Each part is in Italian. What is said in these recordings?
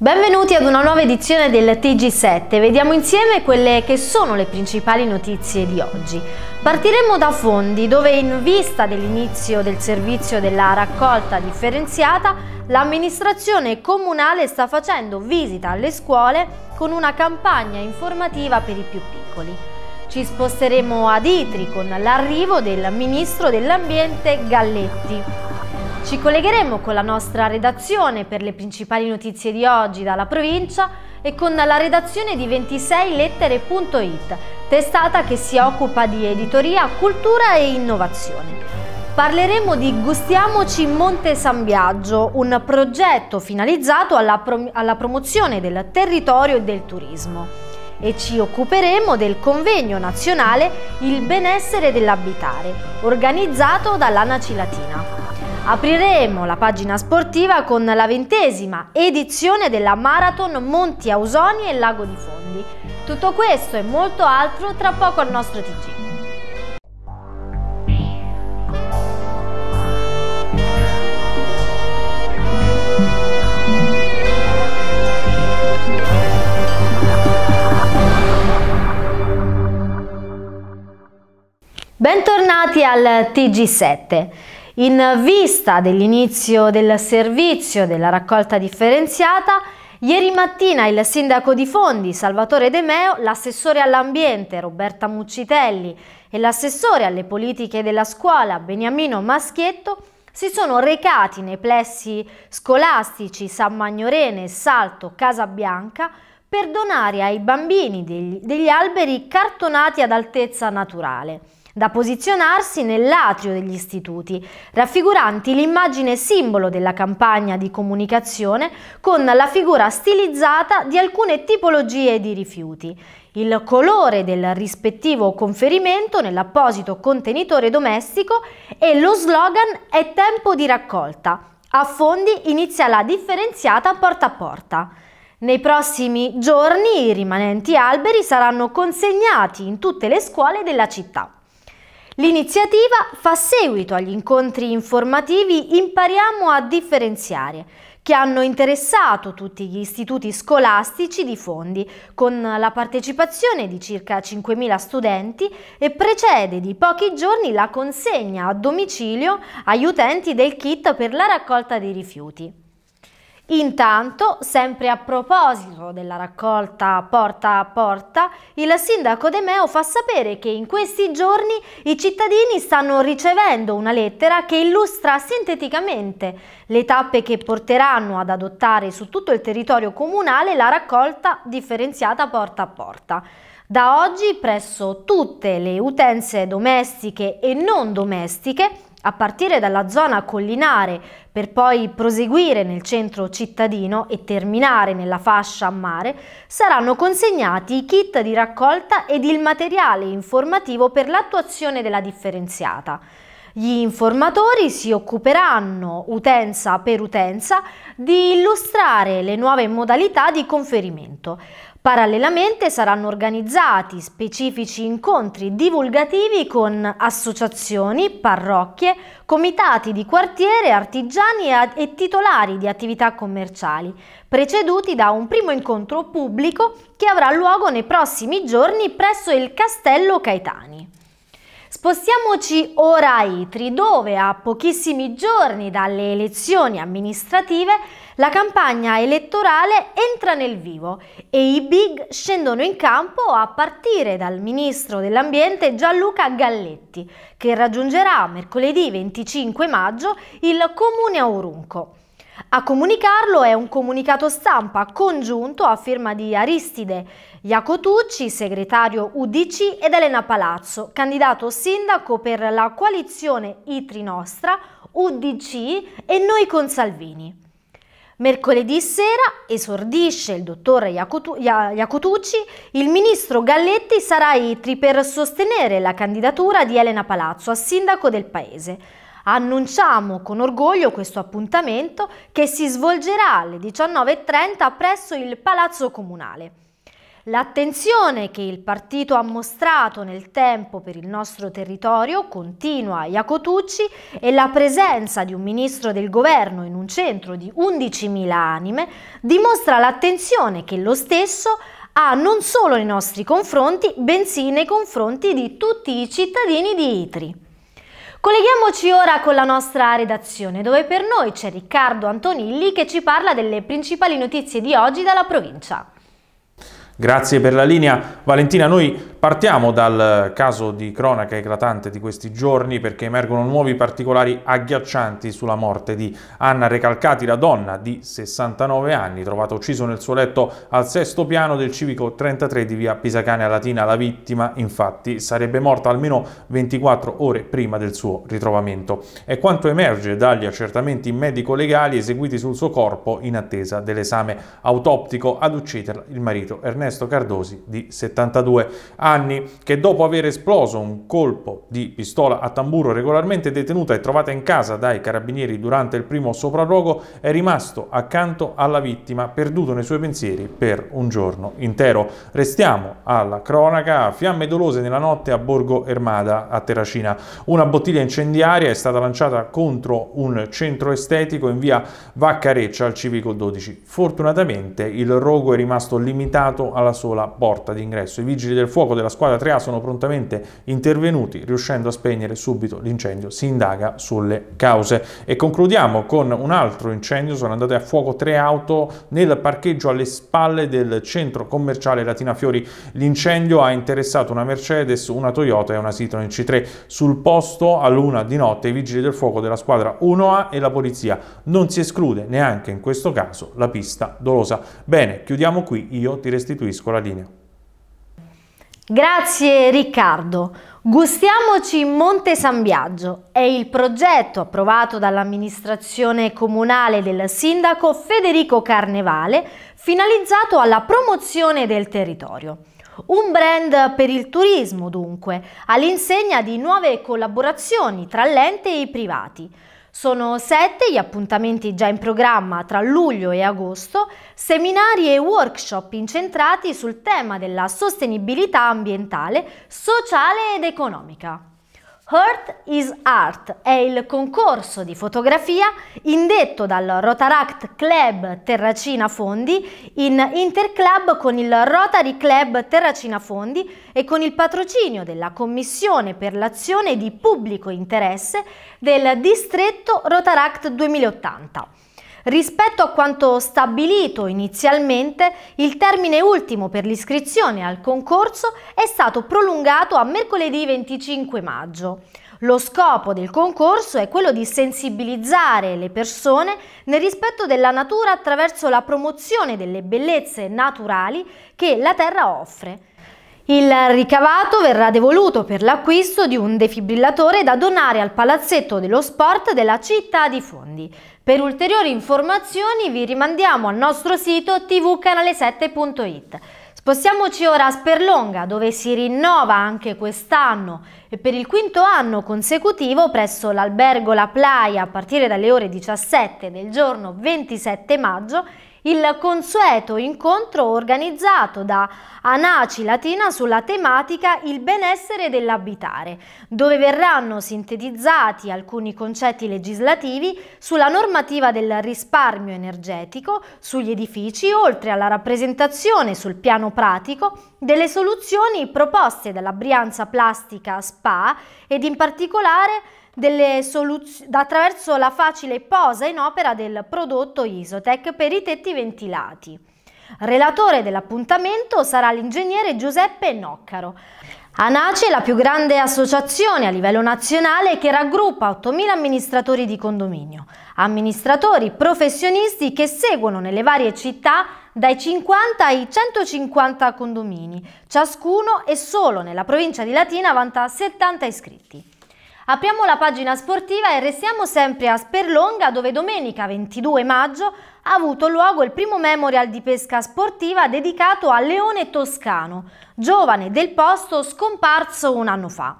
Benvenuti ad una nuova edizione del TG7, vediamo insieme quelle che sono le principali notizie di oggi. Partiremo da Fondi, dove in vista dell'inizio del servizio della raccolta differenziata, l'amministrazione comunale sta facendo visita alle scuole con una campagna informativa per i più piccoli. Ci sposteremo ad Itri con l'arrivo del Ministro dell'Ambiente Galletti. Ci collegheremo con la nostra redazione per le principali notizie di oggi dalla provincia e con la redazione di 26lettere.it, testata che si occupa di editoria, cultura e innovazione. Parleremo di Gustiamoci Monte San Biagio, un progetto finalizzato alla, prom alla promozione del territorio e del turismo e ci occuperemo del convegno nazionale Il benessere dell'abitare, organizzato dall'Anaci Latina. Apriremo la pagina sportiva con la ventesima edizione della Marathon Monti Ausoni e Lago di Fondi. Tutto questo e molto altro tra poco al nostro TG. Bentornati al TG7. In vista dell'inizio del servizio della raccolta differenziata, Ieri mattina il sindaco di Fondi, Salvatore De Meo, l'assessore all'ambiente Roberta Muccitelli e l'assessore alle politiche della scuola Beniamino Maschietto si sono recati nei plessi scolastici San Magnorene, Salto, Casabianca per donare ai bambini degli, degli alberi cartonati ad altezza naturale da posizionarsi nell'atrio degli istituti, raffiguranti l'immagine simbolo della campagna di comunicazione con la figura stilizzata di alcune tipologie di rifiuti, il colore del rispettivo conferimento nell'apposito contenitore domestico e lo slogan è tempo di raccolta. A fondi inizia la differenziata porta a porta. Nei prossimi giorni i rimanenti alberi saranno consegnati in tutte le scuole della città. L'iniziativa fa seguito agli incontri informativi Impariamo a differenziare, che hanno interessato tutti gli istituti scolastici di Fondi, con la partecipazione di circa 5.000 studenti e precede di pochi giorni la consegna a domicilio agli utenti del kit per la raccolta dei rifiuti. Intanto, sempre a proposito della raccolta porta a porta, il sindaco De Meo fa sapere che in questi giorni i cittadini stanno ricevendo una lettera che illustra sinteticamente le tappe che porteranno ad adottare su tutto il territorio comunale la raccolta differenziata porta a porta. Da oggi presso tutte le utenze domestiche e non domestiche a partire dalla zona collinare per poi proseguire nel centro cittadino e terminare nella fascia a mare, saranno consegnati i kit di raccolta ed il materiale informativo per l'attuazione della differenziata. Gli informatori si occuperanno, utenza per utenza, di illustrare le nuove modalità di conferimento. Parallelamente saranno organizzati specifici incontri divulgativi con associazioni, parrocchie, comitati di quartiere, artigiani e titolari di attività commerciali, preceduti da un primo incontro pubblico che avrà luogo nei prossimi giorni presso il Castello Caetani. Spostiamoci ora a Itri, dove a pochissimi giorni dalle elezioni amministrative la campagna elettorale entra nel vivo e i big scendono in campo a partire dal ministro dell'ambiente Gianluca Galletti, che raggiungerà mercoledì 25 maggio il comune Aurunco. A comunicarlo è un comunicato stampa congiunto a firma di Aristide Iacotucci, segretario UDC, ed Elena Palazzo, candidato sindaco per la coalizione Itri Nostra, UDC e Noi con Salvini. Mercoledì sera esordisce il dottor Iacotucci, il ministro Galletti sarà a Itri per sostenere la candidatura di Elena Palazzo a sindaco del paese. Annunciamo con orgoglio questo appuntamento che si svolgerà alle 19.30 presso il Palazzo Comunale. L'attenzione che il partito ha mostrato nel tempo per il nostro territorio continua Iacotucci e la presenza di un ministro del governo in un centro di 11.000 anime dimostra l'attenzione che lo stesso ha non solo nei nostri confronti, bensì nei confronti di tutti i cittadini di Itri. Colleghiamoci ora con la nostra redazione, dove per noi c'è Riccardo Antonilli che ci parla delle principali notizie di oggi dalla provincia. Grazie per la linea. Valentina, noi partiamo dal caso di cronaca eclatante di questi giorni perché emergono nuovi particolari agghiaccianti sulla morte di Anna Recalcati, la donna di 69 anni, trovata uccisa nel suo letto al sesto piano del civico 33 di via Pisacane a Latina. La vittima, infatti, sarebbe morta almeno 24 ore prima del suo ritrovamento. È quanto emerge dagli accertamenti medico-legali eseguiti sul suo corpo in attesa dell'esame autoptico ad ucciderla il marito Ernesto Ernesto Cardosi di 72 anni, che dopo aver esploso un colpo di pistola a tamburo regolarmente detenuta e trovata in casa dai carabinieri durante il primo sopralluogo, è rimasto accanto alla vittima, perduto nei suoi pensieri per un giorno intero. Restiamo alla cronaca, fiamme dolose nella notte a Borgo Ermada, a Terracina. Una bottiglia incendiaria è stata lanciata contro un centro estetico in via Vaccareccia al Civico 12. Fortunatamente il rogo è rimasto limitato alla sola porta d'ingresso. I vigili del fuoco della squadra 3A sono prontamente intervenuti, riuscendo a spegnere subito l'incendio. Si indaga sulle cause. E concludiamo con un altro incendio. Sono andate a fuoco tre auto nel parcheggio alle spalle del centro commerciale Latina Fiori. L'incendio ha interessato una Mercedes, una Toyota e una Citroen C3. Sul posto a luna di notte i vigili del fuoco della squadra 1A e la polizia. Non si esclude neanche in questo caso la pista dolosa. Bene, chiudiamo qui. Io ti restituisco restituisco la linea. Grazie Riccardo. Gustiamoci Monte San Biagio. È il progetto approvato dall'amministrazione comunale del sindaco Federico Carnevale finalizzato alla promozione del territorio. Un brand per il turismo dunque, all'insegna di nuove collaborazioni tra l'ente e i privati. Sono sette gli appuntamenti già in programma tra luglio e agosto, seminari e workshop incentrati sul tema della sostenibilità ambientale, sociale ed economica. Heart is Art è il concorso di fotografia indetto dal Rotaract Club Terracina Fondi in interclub con il Rotary Club Terracina Fondi e con il patrocinio della Commissione per l'azione di pubblico interesse del distretto Rotaract 2080. Rispetto a quanto stabilito inizialmente, il termine ultimo per l'iscrizione al concorso è stato prolungato a mercoledì 25 maggio. Lo scopo del concorso è quello di sensibilizzare le persone nel rispetto della natura attraverso la promozione delle bellezze naturali che la terra offre il ricavato verrà devoluto per l'acquisto di un defibrillatore da donare al Palazzetto dello Sport della città di Fondi. Per ulteriori informazioni vi rimandiamo al nostro sito tvcanale7.it. Spostiamoci ora a Sperlonga, dove si rinnova anche quest'anno e per il quinto anno consecutivo presso l'albergo La Playa a partire dalle ore 17 del giorno 27 maggio il consueto incontro organizzato da Anaci Latina sulla tematica il benessere dell'abitare, dove verranno sintetizzati alcuni concetti legislativi sulla normativa del risparmio energetico, sugli edifici, oltre alla rappresentazione sul piano pratico delle soluzioni proposte dalla Brianza Plastica SPA ed in particolare delle attraverso la facile posa in opera del prodotto Isotec per i tetti ventilati. Relatore dell'appuntamento sarà l'ingegnere Giuseppe Noccaro. ANACE è la più grande associazione a livello nazionale che raggruppa 8.000 amministratori di condominio, amministratori professionisti che seguono nelle varie città dai 50 ai 150 condomini, ciascuno e solo nella provincia di Latina vanta 70 iscritti. Apriamo la pagina sportiva e restiamo sempre a Sperlonga dove domenica 22 maggio ha avuto luogo il primo memorial di pesca sportiva dedicato a Leone Toscano, giovane del posto scomparso un anno fa.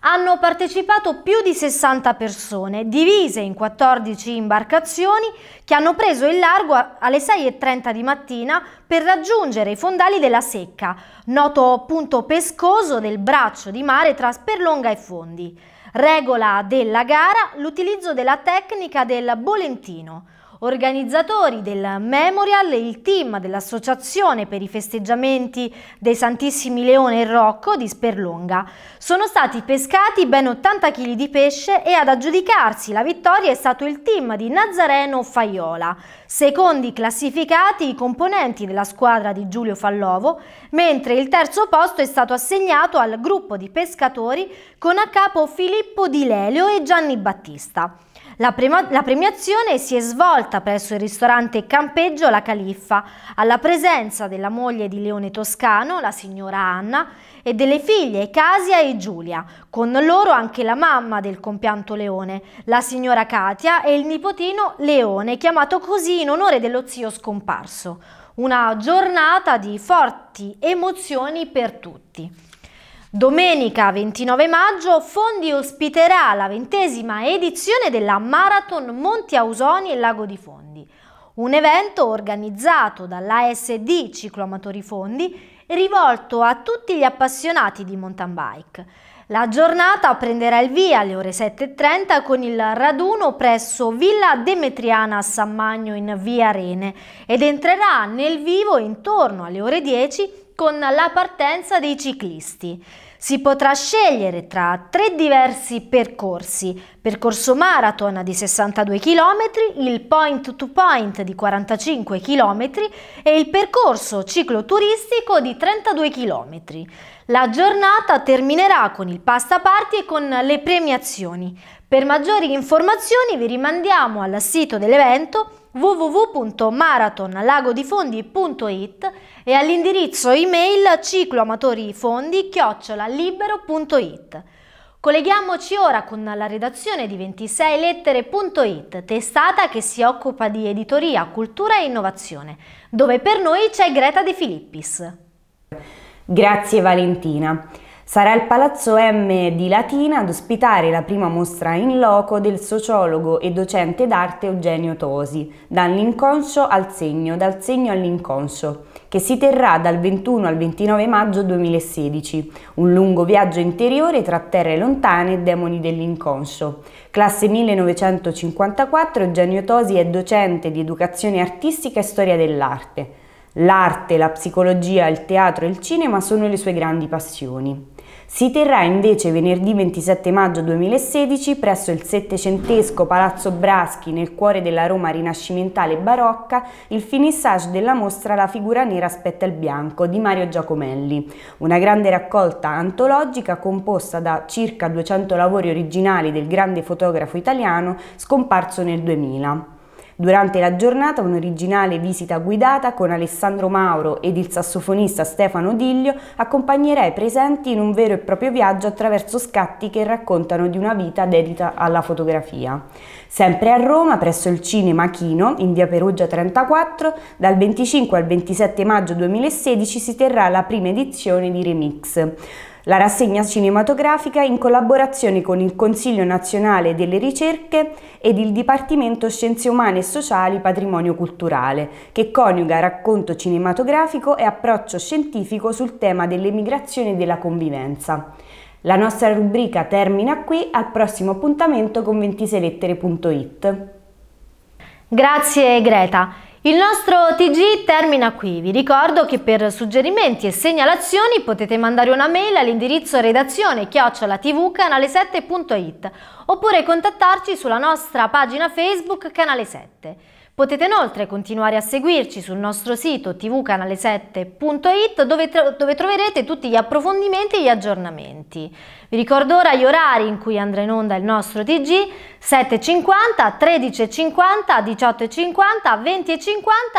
Hanno partecipato più di 60 persone, divise in 14 imbarcazioni che hanno preso il largo alle 6.30 di mattina per raggiungere i fondali della Secca, noto punto pescoso del braccio di mare tra Sperlonga e Fondi. Regola della gara l'utilizzo della tecnica del bolentino, Organizzatori del Memorial, il team dell'Associazione per i festeggiamenti dei Santissimi Leone e Rocco di Sperlonga. Sono stati pescati ben 80 kg di pesce e ad aggiudicarsi la vittoria è stato il team di Nazareno Faiola. Secondi classificati i componenti della squadra di Giulio Fallovo, mentre il terzo posto è stato assegnato al gruppo di pescatori con a capo Filippo Di Lelio e Gianni Battista. La, prema- la, premiazione si è svolta presso il ristorante Campeggio La Califfa, alla presenza della moglie di Leone Toscano, la signora Anna, e delle figlie Casia e Giulia, con loro anche la mamma del compianto Leone, la signora Katia e il nipotino Leone, chiamato così in onore dello zio scomparso. Una giornata di forti emozioni per tutti. Domenica 29 maggio Fondi ospiterà la ventesima edizione della Marathon Monti Ausoni e Lago di Fondi, un evento organizzato dall'ASD Cicloamatori Fondi rivolto a tutti gli appassionati di mountain bike. La giornata prenderà il via alle ore 7.30 con il raduno presso Villa Demetriana a San Magno in via Rene ed entrerà nel vivo intorno alle ore 10 con la partenza dei ciclisti. Si potrà scegliere tra tre diversi percorsi, percorso marathon di 62 km, il point to point di 45 km e il percorso cicloturistico di 32 km. La giornata terminerà con il pasta party e con le premiazioni. Per maggiori informazioni vi rimandiamo al sito dell'evento www.marathonlagodifondi.it e all'indirizzo email cicloamatorifondi-libero.it. Colleghiamoci ora con la redazione di 26lettere.it, testata che si occupa di editoria, cultura e innovazione, dove per noi c'è Greta De Filippis. Grazie Valentina. Sarà il Palazzo M di Latina ad ospitare la prima mostra in loco del sociologo e docente d'arte Eugenio Tosi, dall'inconscio al segno, dal segno all'inconscio, che si terrà dal 21 al 29 maggio 2016, un lungo viaggio interiore tra terre lontane e demoni dell'inconscio. Classe 1954, Eugenio Tosi è docente di educazione artistica e storia dell'arte. L'arte, la psicologia, il teatro e il cinema sono le sue grandi passioni. Si terrà invece venerdì 27 maggio 2016 presso il settecentesco Palazzo Braschi nel cuore della Roma rinascimentale barocca il finissage della mostra La figura nera aspetta il bianco di Mario Giacomelli, una grande raccolta antologica composta da circa 200 lavori originali del grande fotografo italiano scomparso nel 2000. Durante la giornata un'originale visita guidata con Alessandro Mauro ed il sassofonista Stefano Diglio accompagnerà i presenti in un vero e proprio viaggio attraverso scatti che raccontano di una vita dedita alla fotografia. Sempre a Roma, presso il Cinema Chino, in via Perugia 34, dal 25 al 27 maggio 2016 si terrà la prima edizione di Remix. La rassegna cinematografica in collaborazione con il Consiglio Nazionale delle Ricerche ed il Dipartimento Scienze Umane e Sociali Patrimonio Culturale, che coniuga racconto cinematografico e approccio scientifico sul tema dell'emigrazione e della convivenza. La nostra rubrica termina qui, al prossimo appuntamento con 26lettere.it. Grazie Greta. Il nostro TG termina qui. Vi ricordo che per suggerimenti e segnalazioni potete mandare una mail all'indirizzo redazione chiocciolatvcanale7.it oppure contattarci sulla nostra pagina Facebook Canale 7. Potete inoltre continuare a seguirci sul nostro sito tvcanale7.it dove, tro dove, troverete tutti gli approfondimenti e gli aggiornamenti. Vi ricordo ora gli orari in cui andrà in onda il nostro TG 7.50, 13.50, 18.50, 20.50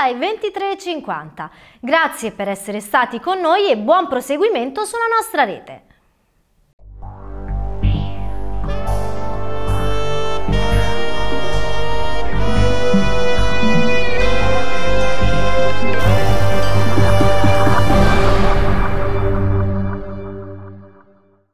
e 23.50. Grazie per essere stati con noi e buon proseguimento sulla nostra rete.